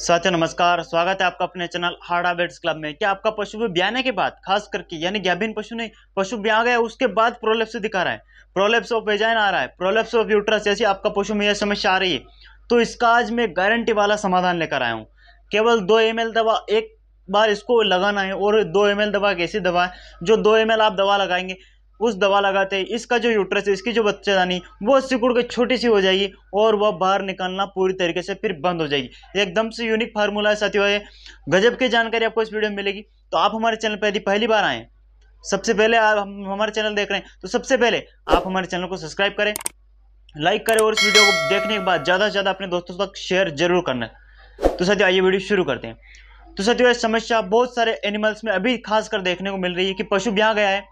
साथियों नमस्कार स्वागत है आपका अपने चैनल हार्ड आबेट्स क्लब में क्या आपका पशु ब्याने के बाद खास करके यानी गाभिन पशु नहीं पशु ब्या गया उसके बाद प्रोलेप्स दिखा रहा है प्रोलेप्स ऑफ वेजाइन आ रहा है प्रोलेप्स ऑफ यूट्रस जैसी आपका पशु में यह समस्या आ रही है तो इसका आज मैं गारंटी वाला समाधान लेकर आया हूँ केवल दो एम दवा एक बार इसको लगाना है और दो एम दवा एक ऐसी दवा है जो दो एम आप दवा लगाएंगे उस दवा लगाते हैं इसका जो यूट्रस है इसकी जो बच्चेदानी वो सिकुड़ के छोटी सी हो जाएगी और वह बाहर निकालना पूरी तरीके से फिर बंद हो जाएगी एकदम से यूनिक फार्मूला है साथियों है गजब की जानकारी आपको इस वीडियो में मिलेगी तो आप हमारे चैनल पर यदि पहली बार आएँ सबसे पहले आप हम हमारे चैनल देख रहे हैं तो सबसे पहले आप हमारे चैनल को सब्सक्राइब करें लाइक करें और इस वीडियो को देखने के बाद ज़्यादा से ज़्यादा अपने दोस्तों तक शेयर जरूर करना तो साथियों आइए वीडियो शुरू करते हैं तो साथियों समस्या बहुत सारे एनिमल्स में अभी खासकर देखने को मिल रही है कि पशु ब्याह गया है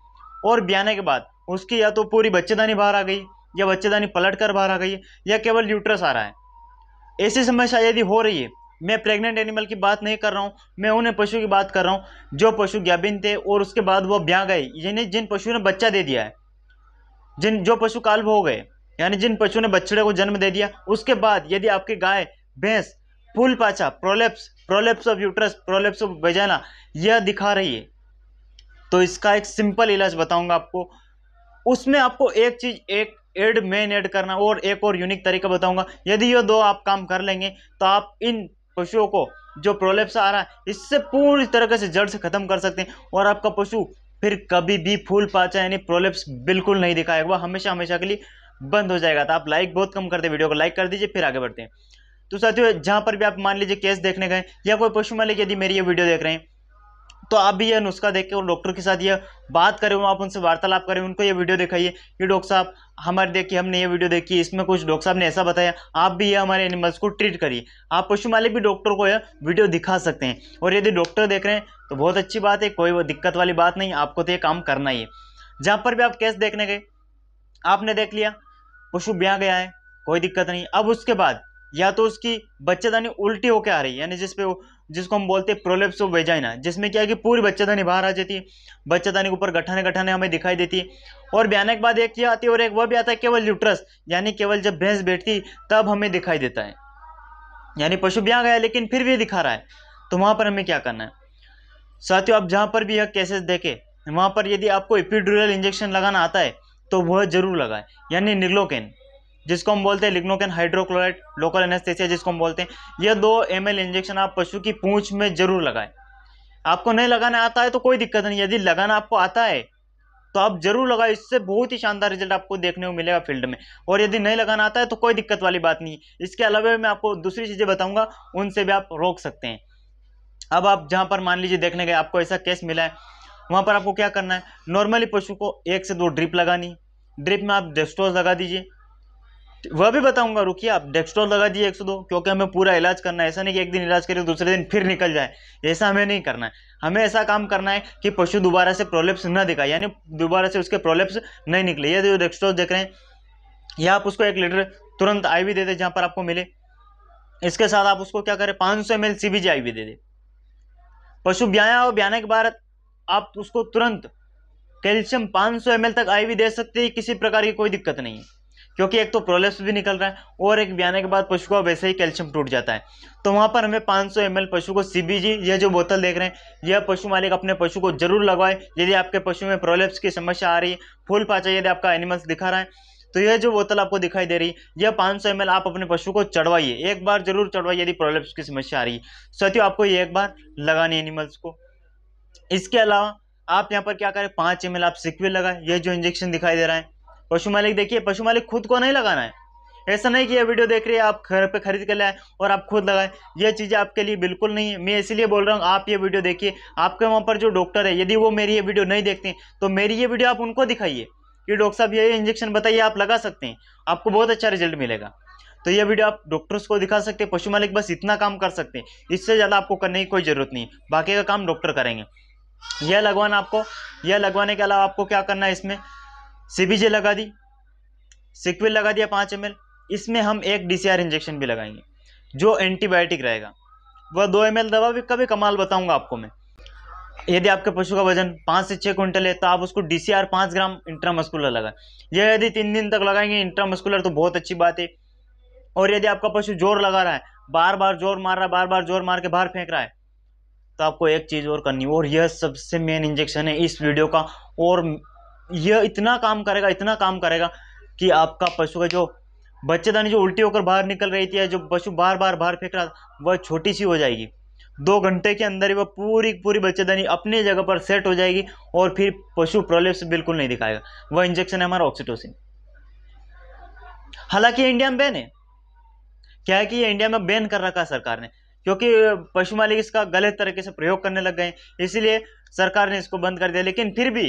और ब्याने के बाद उसकी या तो पूरी बच्चेदानी बाहर आ गई या बच्चेदानी पलट कर बाहर आ गई या केवल यूट्रस आ रहा है ऐसी समस्या यदि हो रही है मैं प्रेग्नेंट एनिमल की बात नहीं कर रहा हूँ मैं उन्हें पशु की बात कर रहा हूँ जो पशु ज्ञाबिन थे और उसके बाद वो ब्याह गए यानी जिन पशु ने बच्चा दे दिया है जिन जो पशु काल्भ हो गए यानी जिन पशु ने बछड़े को जन्म दे दिया उसके बाद यदि आपकी गाय भैंस फूल पाचा prolapse prolapse of uterus prolapse of vagina यह दिखा रही है तो इसका एक सिंपल इलाज बताऊंगा आपको उसमें आपको एक चीज़ एक एड मेन एड करना और एक और यूनिक तरीका बताऊंगा यदि ये दो आप काम कर लेंगे तो आप इन पशुओं को जो प्रोलेप्स आ रहा है इससे पूरी तरह से जड़ से ख़त्म कर सकते हैं और आपका पशु फिर कभी भी फूल पाचा यानी प्रोलेप्स बिल्कुल नहीं दिखाएगा वह हमेशा हमेशा के लिए बंद हो जाएगा तो आप लाइक बहुत कम करते वीडियो को लाइक कर दीजिए फिर आगे बढ़ते हैं तो साथियों जहाँ पर भी आप मान लीजिए केस देखने गए या कोई पशु मालिक यदि मेरी ये वीडियो देख रहे हैं तो आप भी यह नुस्खा देख के उन डॉक्टर के साथ यह बात करें आप उनसे वार्तालाप करें उनको ये वीडियो दिखाइए कि डॉक्टर साहब हमारे देखिए हमने ये वीडियो देखी इसमें कुछ डॉक्टर साहब ने ऐसा बताया आप भी ये हमारे एनिमल्स को ट्रीट करिए आप पशु मालिक भी डॉक्टर को यह वीडियो दिखा सकते हैं और यदि डॉक्टर देख रहे हैं तो बहुत अच्छी बात है कोई दिक्कत वाली बात नहीं आपको तो ये काम करना ही है जहाँ पर भी आप केस देखने गए आपने देख लिया पशु ब्याह गया है कोई दिक्कत नहीं अब उसके बाद या तो उसकी बच्चेदानी उल्टी होकर आ रही है यानी जिसपे जिसको हम बोलते हैं प्रोलेप्स ऑफ वेजाइना जिसमें क्या है कि पूरी बच्चेदानी बाहर आ जाती है बच्चेदानी के ऊपर गठाने गठाने हमें दिखाई देती है और ब्याने के बाद एक ये आती है और एक वह भी आता है केवल यूट्रस यानी केवल जब भैंस बैठती तब हमें दिखाई देता है यानी पशु ब्याह गया लेकिन फिर भी दिखा रहा है तो वहाँ पर हमें क्या करना है साथियों आप जहाँ पर भी यह केसेस देखें वहाँ पर यदि आपको एपिड्यूरल इंजेक्शन लगाना आता है तो वह जरूर लगाए यानी निर्लोकेन जिसको हम बोलते हैं लिग्नोकेन हाइड्रोक्लोराइड लोकल एनेस्थेसिया जिसको हम बोलते हैं ये दो एम इंजेक्शन आप पशु की पूंछ में जरूर लगाएं आपको नहीं लगाना आता है तो कोई दिक्कत नहीं यदि लगाना आपको आता है तो आप जरूर लगाए इससे बहुत ही शानदार रिजल्ट आपको देखने को मिलेगा फील्ड में और यदि नहीं लगाना आता है तो कोई दिक्कत वाली बात नहीं है इसके अलावा मैं आपको दूसरी चीज़ें बताऊंगा उनसे भी आप रोक सकते हैं अब आप जहाँ पर मान लीजिए देखने गए आपको ऐसा केस मिला है वहाँ पर आपको क्या करना है नॉर्मली पशु को एक से दो ड्रिप लगानी ड्रिप में आप डेस्टोज लगा दीजिए वह भी बताऊंगा रुकिए आप डेक्सटॉल लगा दिए एक सौ दो क्योंकि हमें पूरा इलाज करना है ऐसा नहीं कि एक दिन इलाज करें दूसरे दिन फिर निकल जाए ऐसा हमें नहीं करना है हमें ऐसा काम करना है कि पशु दोबारा से प्रोलेप्स ना दिखाए यानी दोबारा से उसके प्रोलेप्स नहीं निकले ये जो डेक्सटॉल देख रहे हैं या आप उसको एक लीटर तुरंत आई वी दे दें जहाँ पर आपको मिले इसके साथ आप उसको क्या करें पाँच सौ M L C B G I V दे दें पशु ब्याया और ब्याने के बाद आप उसको तुरंत कैल्शियम सौ एम तक आईवी दे सकते हैं किसी प्रकार की कोई दिक्कत नहीं है क्योंकि एक तो प्रोलेप्स भी निकल रहा है और एक ब्याने के बाद पशु का वैसे ही कैल्शियम टूट जाता है तो वहाँ पर हमें 500 सौ पशु को सीबीजी यह जो बोतल देख रहे हैं यह पशु मालिक अपने पशु को जरूर लगवाए यदि आपके पशु में प्रोलेप्स की समस्या आ रही है फूल पाचा यदि आपका एनिमल्स दिखा रहा है तो यह जो बोतल आपको दिखाई दे रही है यह पाँच सौ आप अपने पशु को चढ़वाइए एक बार जरूर चढ़वाइए यदि प्रोलेप्स की समस्या आ रही है साथियों आपको ये एक बार लगानी एनिमल्स को इसके अलावा आप यहाँ पर क्या करें पाँच एम आप सिक्वे लगाएं यह जो इंजेक्शन दिखाई दे रहा है पशु मालिक देखिए पशु मालिक खुद को नहीं लगाना है ऐसा नहीं कि यह वीडियो देख रहे हैं आप घर पे खरीद कर लाए और आप खुद लगाएं ये चीज़ें आपके लिए बिल्कुल नहीं है मैं इसीलिए बोल रहा हूँ आप ये वीडियो देखिए आपके वहाँ पर जो डॉक्टर है यदि वो मेरी ये वीडियो नहीं देखते तो मेरी ये वीडियो आप उनको दिखाइए कि डॉक्टर साहब ये इंजेक्शन बताइए आप लगा सकते हैं आपको बहुत अच्छा रिजल्ट मिलेगा तो ये वीडियो आप डॉक्टर्स को दिखा सकते हैं पशु मालिक बस इतना काम कर सकते हैं इससे ज़्यादा आपको करने की कोई ज़रूरत नहीं बाकी का काम डॉक्टर करेंगे यह लगवाना आपको यह लगवाने के अलावा आपको क्या करना है इसमें सीबीजे लगा दी सिक्विल लगा दिया पाँच एम इसमें हम एक डी इंजेक्शन भी लगाएंगे जो एंटीबायोटिक रहेगा वह दो एम दवा भी कभी कमाल बताऊंगा आपको मैं यदि आपके पशु का वजन पाँच से छः क्विंटल है तो आप उसको डी सी आर पाँच ग्राम इंट्रामस्कुलर लगाएं यह यदि तीन दिन तक लगाएंगे इंट्रामस्कुलर तो बहुत अच्छी बात है और यदि आपका पशु जोर लगा रहा है बार बार जोर मार रहा है बार बार जोर मार के बाहर फेंक रहा है तो आपको एक चीज़ और करनी और यह सबसे मेन इंजेक्शन है इस वीडियो का और यह इतना काम करेगा इतना काम करेगा कि आपका पशु का जो बच्चेदानी जो उल्टी होकर बाहर निकल रही थी या जो पशु बार बार बाहर फेंक रहा था वह छोटी सी हो जाएगी दो घंटे के अंदर ही वह पूरी पूरी बच्चेदानी अपनी जगह पर सेट हो जाएगी और फिर पशु से बिल्कुल नहीं दिखाएगा वह इंजेक्शन है हमारा ऑक्सीटोसिन हालांकि इंडिया में बैन है क्या है कि ये इंडिया में बैन कर रखा है सरकार ने क्योंकि पशु मालिक इसका गलत तरीके से प्रयोग करने लग गए इसलिए सरकार ने इसको बंद कर दिया लेकिन फिर भी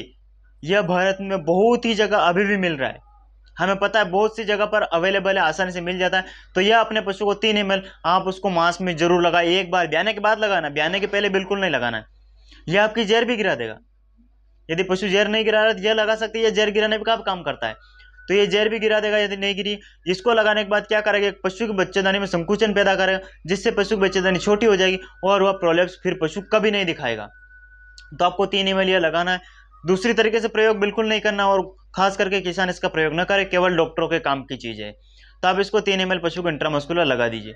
यह भारत में बहुत ही जगह अभी भी मिल रहा है हमें पता है बहुत सी जगह पर अवेलेबल है आसानी से मिल जाता है तो यह अपने पशु को तीन एम आप उसको मांस में जरूर लगाए एक बार ब्याने के बाद लगाना ब्याने के पहले बिल्कुल नहीं लगाना है यह आपकी जेर भी गिरा देगा यदि पशु जेर नहीं गिरा रहा तो यह लगा सकते हैं जेर गिराने काफी काम करता है तो ये जेर भी गिरा देगा यदि नहीं गिरी इसको लगाने के बाद क्या करेगा पशु की बच्चेदानी में संकुचन पैदा करेगा जिससे पशु की बच्चेदानी छोटी हो जाएगी और वह प्रोलेप्स फिर पशु कभी नहीं दिखाएगा तो आपको तीन एम लगाना है दूसरी तरीके से प्रयोग बिल्कुल नहीं करना और खास करके किसान इसका प्रयोग न करे केवल डॉक्टरों के काम की चीज़ है तो आप इसको तीन एम पशु को इंट्रामस्कुलर लगा दीजिए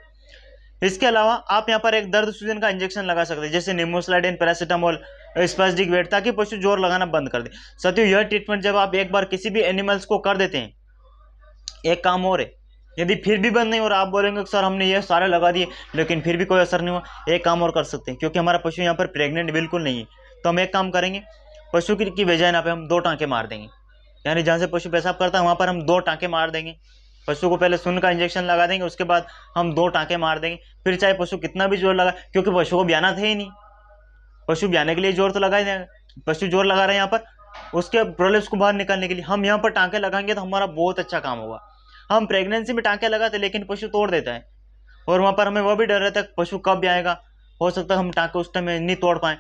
इसके अलावा आप यहाँ पर एक दर्द सूजन का इंजेक्शन लगा सकते हैं जैसे निमोसलाइडिन पैरासिटामोल स्पेसडिक वेट ताकि पशु जोर लगाना बंद कर दे सत्यु यह ट्रीटमेंट जब आप एक बार किसी भी एनिमल्स को कर देते हैं एक काम और है यदि फिर भी बंद नहीं हो रहा आप बोलेंगे सर हमने ये सारे लगा दिए लेकिन फिर भी कोई असर नहीं हुआ एक काम और कर सकते हैं क्योंकि हमारा पशु यहाँ पर प्रेग्नेंट बिल्कुल नहीं है तो हम एक काम करेंगे पशु की, की बजाय यहाँ पे हम दो टांके मार देंगे यानी जहाँ से पशु पेशाब करता है वहाँ पर हम दो टांके मार देंगे पशु को पहले सुन का इंजेक्शन लगा देंगे उसके बाद हम दो टांके मार देंगे फिर चाहे पशु कितना भी जोर लगा क्योंकि पशु को ब्याना थे ही नहीं पशु ब्याने के लिए जोर तो लगा ही देंगे पशु जोर लगा रहे हैं यहाँ पर उसके प्रॉब्लम्स को बाहर निकालने के लिए हम यहाँ पर टांके लगाएंगे तो हमारा बहुत अच्छा काम होगा हम प्रेगनेंसी में टांके लगाते लेकिन पशु तोड़ देता है और वहाँ पर हमें वह भी डर रहता है पशु कब भी आएगा हो सकता है हम टाँके उस टाइम नहीं तोड़ पाएँ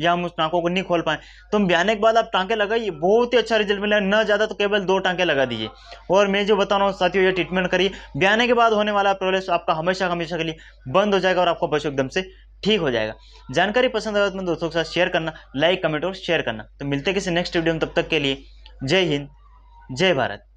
या हम उस टाँकों को नहीं खोल पाए तो हम ब्याने के बाद आप टांके लगाइए बहुत ही अच्छा रिजल्ट मिला न ज़्यादा तो केवल दो टाँके लगा दीजिए और मैं जो बता रहा हूँ साथियों ये ट्रीटमेंट करिए ब्याने के बाद होने वाला प्रोलेस आपका हमेशा हमेशा के लिए बंद हो जाएगा और आपका पशु एकदम से ठीक हो जाएगा जानकारी पसंद आए तो दोस्तों के साथ शेयर करना लाइक कमेंट और शेयर करना तो मिलते किसी नेक्स्ट वीडियो में तब तक के लिए जय हिंद जय भारत